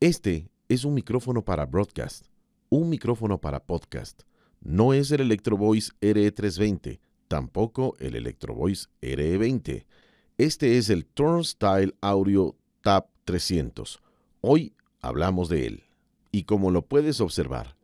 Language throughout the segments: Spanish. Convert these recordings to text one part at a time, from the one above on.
Este es un micrófono para broadcast, un micrófono para podcast. No es el Electro Voice e RE320, tampoco el Electro Voice RE20. Este es el Turnstile Audio tap 300. Hoy hablamos de él. Y como lo puedes observar,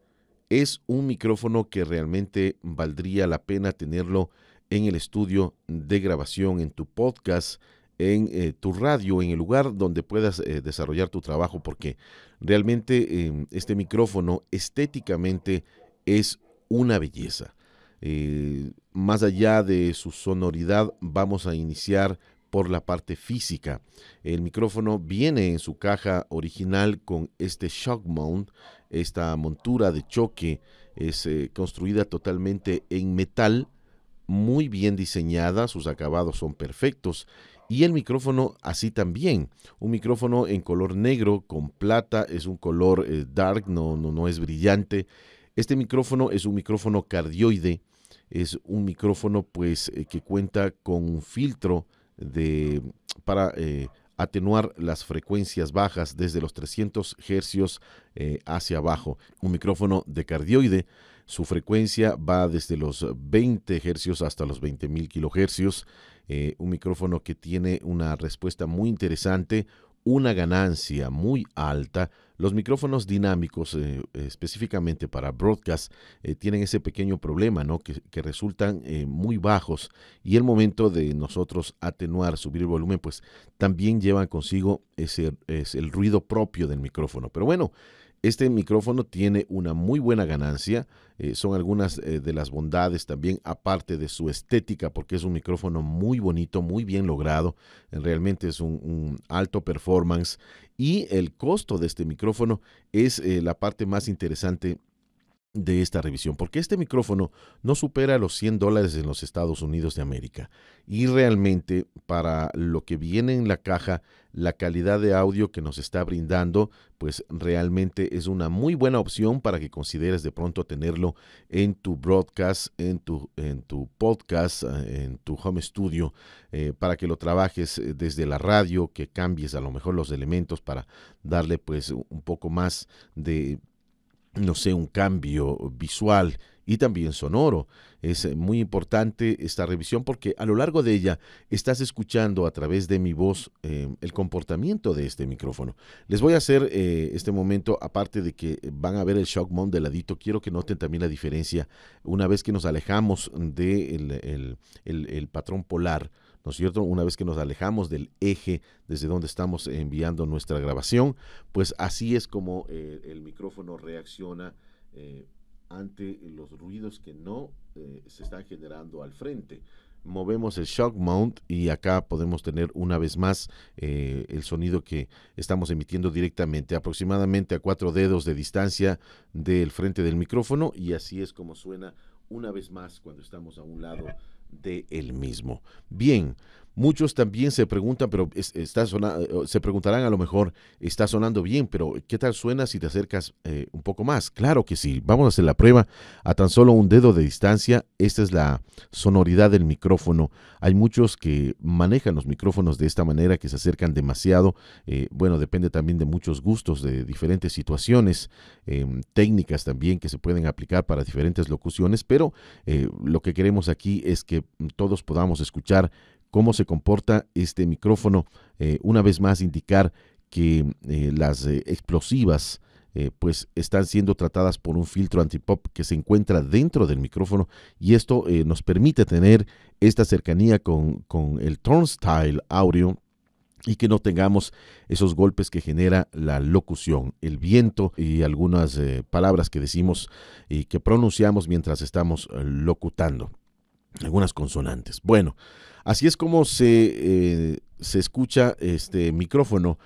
es un micrófono que realmente valdría la pena tenerlo en el estudio de grabación, en tu podcast, en eh, tu radio, en el lugar donde puedas eh, desarrollar tu trabajo, porque realmente em, este micrófono estéticamente es una belleza. Eh, más allá de su sonoridad, vamos a iniciar por la parte física. El micrófono viene en su caja original con este shock mount, esta montura de choque, es construida totalmente en metal muy bien diseñada, sus acabados son perfectos y el micrófono así también. Un micrófono en color negro con plata, es un color eh, dark, no, no, no es brillante. Este micrófono es un micrófono cardioide, es un micrófono pues eh, que cuenta con un filtro de, para eh, atenuar las frecuencias bajas desde los 300 hercios eh, hacia abajo. Un micrófono de cardioide, su frecuencia va desde los 20 Hz hasta los 20.000 kilohercios. Eh, un micrófono que tiene una respuesta muy interesante, una ganancia muy alta. Los micrófonos dinámicos, eh, específicamente para broadcast, eh, tienen ese pequeño problema, ¿no? Que, resultan eh, muy bajos. Y el momento de nosotros atenuar, subir el volumen, pues también llevan consigo ese, el ruido propio del micrófono. Pero bueno, este micrófono tiene una muy buena ganancia, eh, son algunas eh, de las bondades también, aparte de su estética, porque es un micrófono muy bonito, muy bien logrado, eh, realmente es un, alto performance y el costo de este micrófono es la parte más interesante de esta revisión, porque este micrófono no supera los 100 dólares en los Estados Unidos de América. Y realmente para lo que viene en la caja, la calidad de audio que nos está brindando, pues realmente es una muy buena opción para que consideres de pronto tenerlo en tu broadcast, en tu, en tu podcast, eh, en tu home studio, eh, para que lo trabajes eh, desde la radio, que cambies a lo mejor los elementos para darle pues un poco más de no sé, un cambio visual y también sonoro. Es eh, muy importante esta revisión porque a lo largo de ella estás escuchando a través de mi voz eh, el comportamiento de este micrófono. Les voy a hacer eh, este momento, aparte de que van a ver el shock mount de ladito, quiero que noten también la diferencia una vez que nos alejamos del el patrón polar ¿no es cierto? Una vez que nos alejamos del eje desde donde estamos enviando nuestra grabación, pues así es como eh, el micrófono reacciona eh, ante los ruidos que no eh, se están generando al frente. Movemos el shock mount y acá podemos tener una vez más el sonido que estamos emitiendo directamente aproximadamente a cuatro dedos de distancia del frente del micrófono y así es como suena una vez más cuando estamos a un lado de él mismo. Bien, muchos también se preguntan, pero está sonando, eh, se preguntarán a lo mejor, está sonando bien, pero ¿qué tal suena si te acercas eh, un poco más? Claro que sí, vamos a hacer la prueba a tan solo un dedo de distancia. Esta es la sonoridad del micrófono. Hay muchos que manejan los micrófonos de esta manera, que se acercan demasiado. Eh, bueno, depende también de muchos gustos, de diferentes situaciones, em, técnicas también que se pueden aplicar para diferentes locuciones, pero lo que queremos aquí es que todos podamos escuchar cómo se comporta este micrófono. Eh, una vez más, indicar que eh, las eh, explosivas pues están siendo tratadas por un filtro antipop que se encuentra dentro del micrófono y esto nos permite tener esta cercanía con, con el turnstile audio y que no tengamos esos golpes que genera la locución, el viento y algunas palabras que decimos y que pronunciamos mientras estamos locutando algunas consonantes. Bueno, así es como se, eh, se escucha este micrófono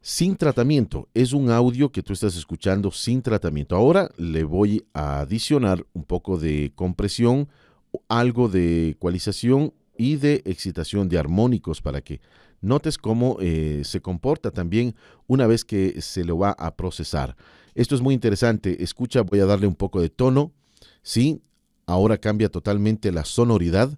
sin tratamiento. Es un audio que tú estás escuchando sin tratamiento. Ahora le voy a adicionar un poco de compresión, algo de ecualización y de excitación de armónicos para que notes cómo eh, se comporta también una vez que se lo va a procesar. Esto es muy interesante. Escucha, voy a darle un poco de tono, ¿sí? ahora cambia totalmente la sonoridad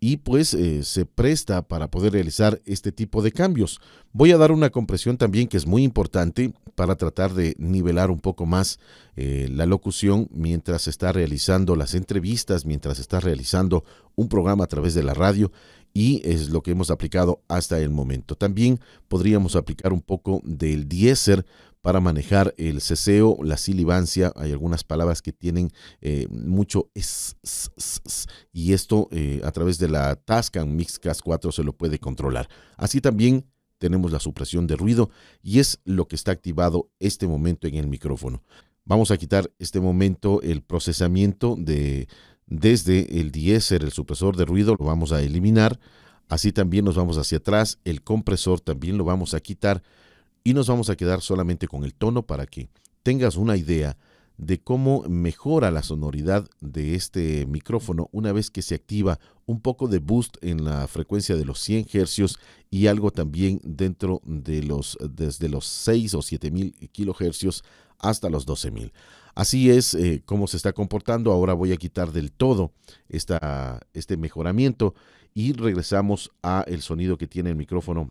y pues eh, se presta para poder realizar este tipo de cambios. Voy a dar una compresión también que es muy importante para tratar de nivelar un poco más eh, la locución mientras se está realizando las entrevistas, mientras está realizando un programa a través de la radio y es lo que hemos aplicado hasta el momento. También podríamos aplicar un poco del diéser para manejar el ceseo, la silivancia, Hay algunas palabras que tienen eh, mucho es, y esto eh, a través de la Mix Mixcast 4 se lo puede controlar. Así también tenemos la supresión de ruido y es lo que está activado este momento en el micrófono. Vamos a quitar este momento el procesamiento de desde el diésel, el supresor de ruido, lo vamos a eliminar. Así también nos vamos hacia atrás, el compresor también lo vamos a quitar y nos vamos a quedar solamente con el tono para que tengas una idea de cómo mejora la sonoridad de este micrófono una vez que se activa un poco de boost en la frecuencia de los 100 Hz y algo también dentro de los desde los 6 o 7000 kHz hasta los 12000. Así es eh, como se está comportando. Ahora voy a quitar del todo este mejoramiento y regresamos a el sonido que tiene el micrófono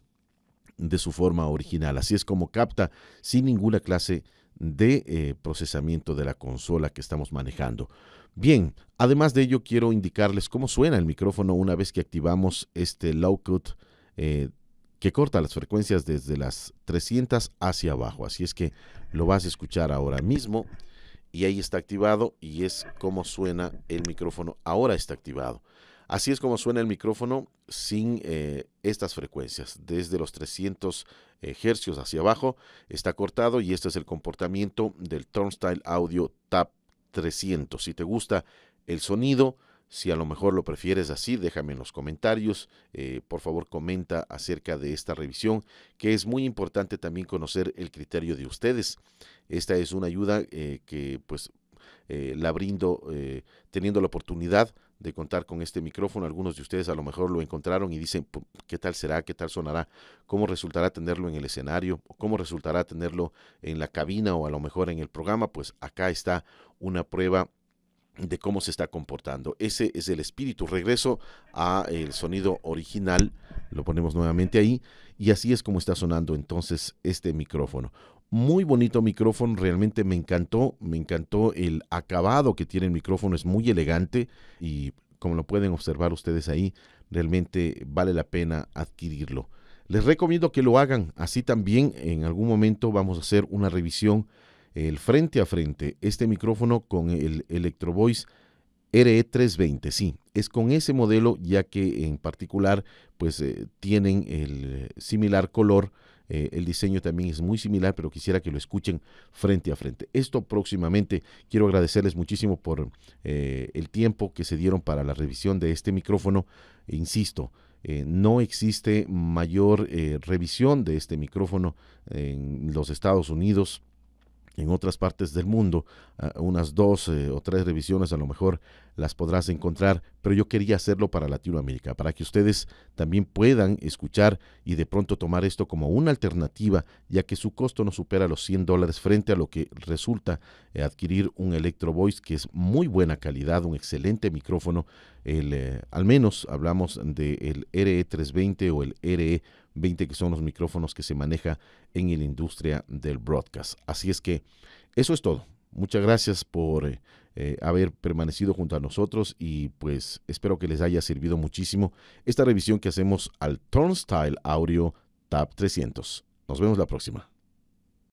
de su forma original. Así es como capta sin ninguna clase de eh, procesamiento de la consola que estamos manejando. Bien, además de ello quiero indicarles cómo suena el micrófono una vez que activamos este low cut eh, que corta las frecuencias desde las 300 hacia abajo. Así es que lo vas a escuchar ahora mismo y ahí está activado y es como suena el micrófono ahora está activado. Así es como suena el micrófono sin eh, estas frecuencias. Desde los 300 eh, Hz hacia abajo está cortado y este es el comportamiento del Turnstile Audio Tap 300. Si te gusta el sonido, si a lo mejor lo prefieres así, déjame en los comentarios. Eh, por favor, comenta acerca de esta revisión, que es muy importante también conocer el criterio de ustedes. Esta es una ayuda que pues eh, la brindo eh, teniendo la oportunidad de contar con este micrófono. Algunos de ustedes a lo mejor lo encontraron y dicen, ¿qué tal será? ¿Qué tal sonará? ¿Cómo resultará tenerlo en el escenario? ¿Cómo resultará tenerlo en la cabina o a lo mejor en el programa? Pues acá está una prueba de cómo se está comportando. Ese es el espíritu. Regreso a el sonido original, lo ponemos nuevamente ahí y así es como está sonando entonces este micrófono. Muy bonito micrófono, realmente me encantó, me encantó el acabado que tiene el micrófono, es muy elegante y como lo pueden observar ustedes ahí, realmente vale la pena adquirirlo. Les recomiendo que lo hagan, así también en algún momento vamos a hacer una revisión el frente a frente, este micrófono con el Electro Voice e RE320, sí, es con ese modelo ya que en particular pues eh, tienen el similar color eh, el diseño también es muy similar, pero quisiera que lo escuchen frente a frente. Esto próximamente. Quiero agradecerles muchísimo por eh, el tiempo que se dieron para la revisión de este micrófono. insisto, eh, no existe mayor revisión de este micrófono en los Estados Unidos en otras partes del mundo, ah, unas dos o tres revisiones a lo mejor las podrás encontrar, pero yo quería hacerlo para Latinoamérica, para que ustedes también puedan escuchar y de pronto tomar esto como una alternativa, ya que su costo no supera los 100 dólares frente a lo que resulta eh, adquirir un Electro Voice que es muy buena calidad, un excelente micrófono, el, eh, al menos hablamos del RE320 o el RE 20 que son los micrófonos que se maneja en la industria del broadcast. Así es que eso es todo. Muchas gracias por eh, eh, haber permanecido junto a nosotros y pues espero que les haya servido muchísimo esta revisión que hacemos al Turnstyle Audio Tab 300. Nos vemos la próxima.